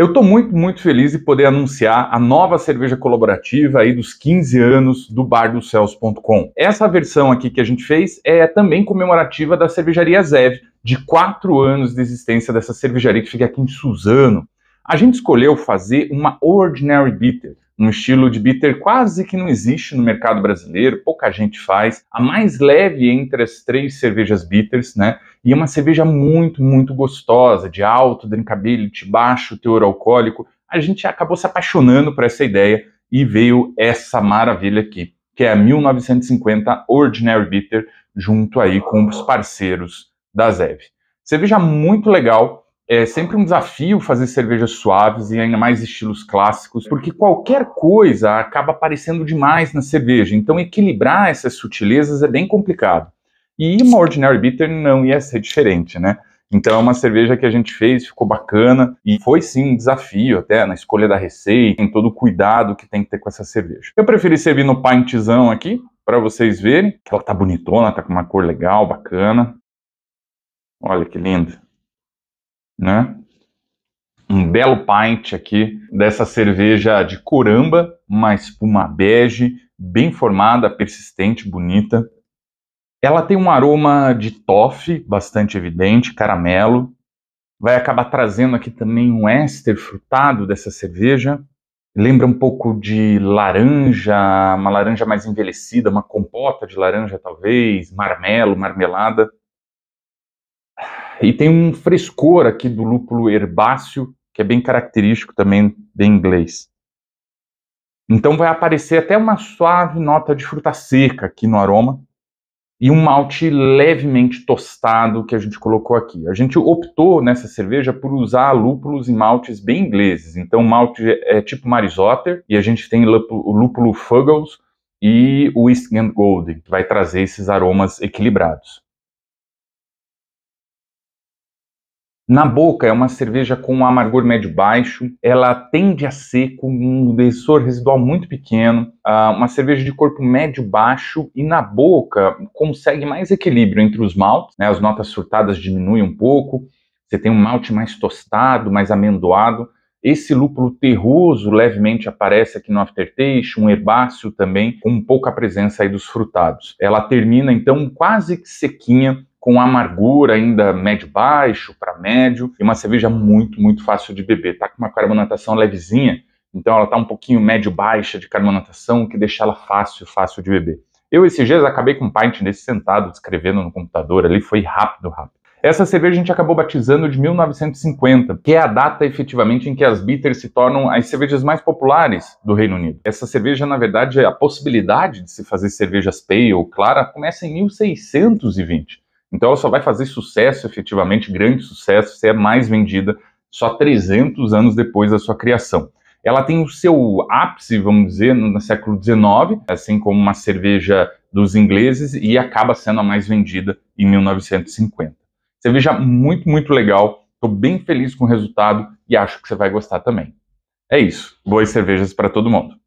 Eu estou muito, muito feliz de poder anunciar a nova cerveja colaborativa aí dos 15 anos do bardocelso.com. Essa versão aqui que a gente fez é também comemorativa da cervejaria Zev, de 4 anos de existência dessa cervejaria que fica aqui em Suzano. A gente escolheu fazer uma Ordinary Bitter, um estilo de bitter quase que não existe no mercado brasileiro, pouca gente faz. A mais leve entre as três cervejas bitters, né? E é uma cerveja muito, muito gostosa, de alto drinkability, baixo teor alcoólico. A gente acabou se apaixonando por essa ideia e veio essa maravilha aqui, que é a 1950 Ordinary Bitter, junto aí com os parceiros da Zev. Cerveja muito legal, é sempre um desafio fazer cervejas suaves e ainda mais estilos clássicos, porque qualquer coisa acaba aparecendo demais na cerveja. Então, equilibrar essas sutilezas é bem complicado. E uma Ordinary Bitter não ia ser diferente, né? Então é uma cerveja que a gente fez, ficou bacana e foi sim um desafio até na escolha da receita, em todo o cuidado que tem que ter com essa cerveja. Eu preferi servir no pintzão aqui para vocês verem. Ela tá bonitona, tá com uma cor legal, bacana. Olha que linda né? Um belo pint aqui dessa cerveja de coramba, uma espuma bege, bem formada, persistente, bonita. Ela tem um aroma de toffee bastante evidente, caramelo. Vai acabar trazendo aqui também um éster frutado dessa cerveja. Lembra um pouco de laranja, uma laranja mais envelhecida, uma compota de laranja talvez, marmelo, marmelada. E tem um frescor aqui do lúpulo herbáceo, que é bem característico também de inglês. Então vai aparecer até uma suave nota de fruta seca aqui no aroma e um malte levemente tostado que a gente colocou aqui. A gente optou nessa cerveja por usar lúpulos e maltes bem ingleses. Então o malte é tipo Marisotter e a gente tem o lúpulo Fuggles e o East End Golden, que vai trazer esses aromas equilibrados. Na boca é uma cerveja com um amargor médio baixo, ela tende a ser seco, um densor residual muito pequeno, ah, uma cerveja de corpo médio baixo e na boca consegue mais equilíbrio entre os maltes, né? as notas frutadas diminuem um pouco, você tem um malte mais tostado, mais amendoado, esse lúpulo terroso levemente aparece aqui no aftertaste, um herbáceo também, com pouca presença aí dos frutados. Ela termina então quase sequinha, com amargura ainda médio-baixo para médio, e uma cerveja muito, muito fácil de beber. Tá com uma carbonatação levezinha, então ela tá um pouquinho médio-baixa de carbonatação, que deixa ela fácil, fácil de beber. Eu esses dias acabei com um pint desse sentado, escrevendo no computador ali, foi rápido, rápido. Essa cerveja a gente acabou batizando de 1950, que é a data efetivamente em que as bitters se tornam as cervejas mais populares do Reino Unido. Essa cerveja, na verdade, é a possibilidade de se fazer cervejas pale ou clara começa em 1620. Então ela só vai fazer sucesso, efetivamente, grande sucesso, se é mais vendida só 300 anos depois da sua criação. Ela tem o seu ápice, vamos dizer, no século XIX, assim como uma cerveja dos ingleses, e acaba sendo a mais vendida em 1950. Cerveja muito, muito legal. Estou bem feliz com o resultado e acho que você vai gostar também. É isso. Boas cervejas para todo mundo.